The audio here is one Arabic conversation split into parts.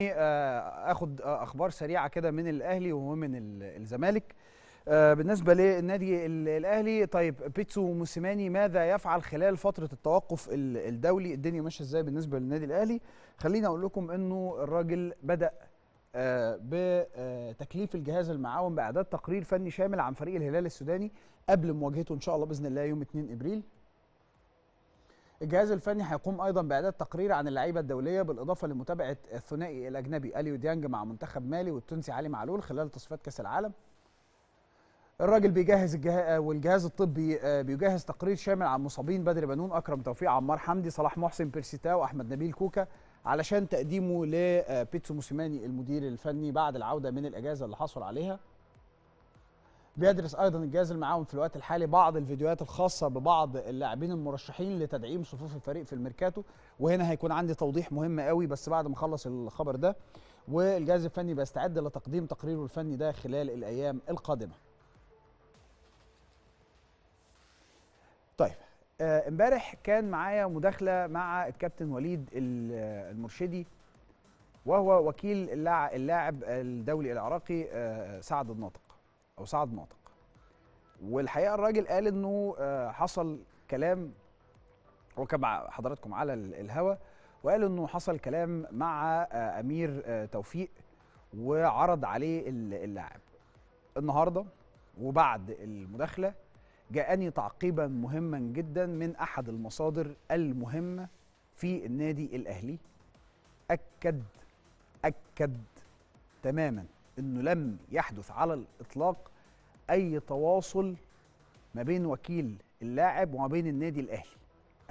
يعني، آه، اخد آه، اخبار سريعه كده من الاهلي ومن الزمالك آه، بالنسبه للنادي الاهلي طيب بيتسو موسيماني ماذا يفعل خلال فتره التوقف الدولي الدنيا ماشيه ازاي بالنسبه للنادي الاهلي خليني اقول لكم انه الراجل بدا بتكليف الجهاز المعاون باعداد تقرير فني شامل عن فريق الهلال السوداني قبل مواجهته ان شاء الله باذن الله يوم 2 ابريل الجهاز الفني هيقوم ايضا باعداد تقرير عن اللعيبه الدوليه بالاضافه لمتابعه الثنائي الاجنبي اليو ديانج مع منتخب مالي والتونسي علي معلول خلال تصفيات كاس العالم الراجل بيجهز الجه... والجهاز الطبي آه، بيجهز تقرير شامل عن مصابين بدر بنون اكرم توفيق عمار حمدي صلاح محسن بيرسيتا واحمد نبيل كوكا علشان تقديمه لبيتسو آه، موسيماني المدير الفني بعد العوده من الاجازه اللي حصل عليها بيدرس ايضا الجهاز المعاون في الوقت الحالي بعض الفيديوهات الخاصه ببعض اللاعبين المرشحين لتدعيم صفوف الفريق في الميركاتو وهنا هيكون عندي توضيح مهم قوي بس بعد ما اخلص الخبر ده والجهاز الفني بيستعد لتقديم تقريره الفني ده خلال الايام القادمه طيب آه، امبارح آه كان معايا مداخله مع الكابتن وليد المرشدي وهو وكيل اللاعب الدولي العراقي آه سعد الناطق او سعد ناطق والحقيقه الراجل قال انه آه، حصل كلام مع حضراتكم على الهوا وقال انه حصل كلام مع آه، امير آه، توفيق وعرض عليه اللاعب النهارده وبعد المداخله جاءني تعقيبا مهما جدا من احد المصادر المهمه في النادي الاهلي اكد اكد تماما انه لم يحدث على الاطلاق اي تواصل ما بين وكيل اللاعب وما بين النادي الاهلي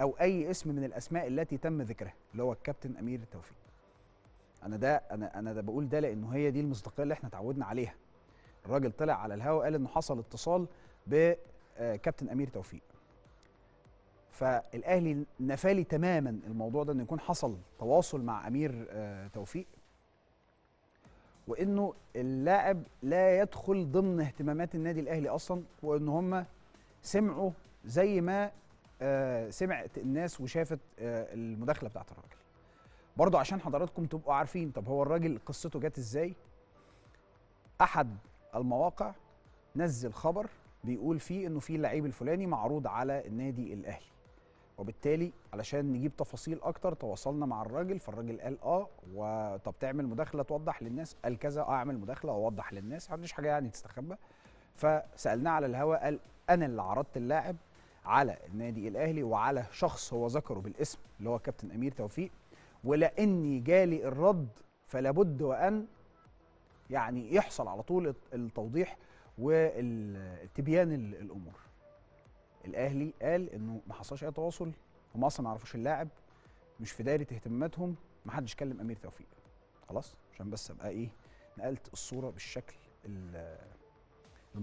او اي اسم من الاسماء التي تم ذكرها اللي هو الكابتن امير توفيق انا ده انا انا ده بقول ده لانه هي دي المصداقيه اللي احنا اتعودنا عليها الراجل طلع على الهواء قال انه حصل اتصال بكابتن آه، امير توفيق فالاهلي نفالي تماما الموضوع ده انه يكون حصل تواصل مع امير آه، توفيق وانه اللاعب لا يدخل ضمن اهتمامات النادي الاهلي اصلا وان هم سمعوا زي ما آه سمعت الناس وشافت آه المداخله بتاعت الراجل برضه عشان حضراتكم تبقوا عارفين طب هو الراجل قصته جت ازاي احد المواقع نزل خبر بيقول فيه انه في اللعيب الفلاني معروض على النادي الاهلي وبالتالي علشان نجيب تفاصيل اكتر تواصلنا مع الراجل فالراجل قال اه وطب تعمل مداخله توضح للناس قال كذا اه اعمل مداخله اوضح للناس ما عنديش حاجه يعني تستخبى فسالناه على الهواء قال انا اللي عرضت اللاعب على النادي الاهلي وعلى شخص هو ذكره بالاسم اللي هو كابتن امير توفيق ولاني جالي الرد فلا بد وان يعني يحصل على طول التوضيح والتبيان الامور الاهلي قال انه ما حصلش اي تواصل هم اصلا ما عرفوش اللاعب مش في دايره اهتماماتهم ما حدش كلم امير توفيق خلاص عشان بس ابقى ايه نقلت الصوره بالشكل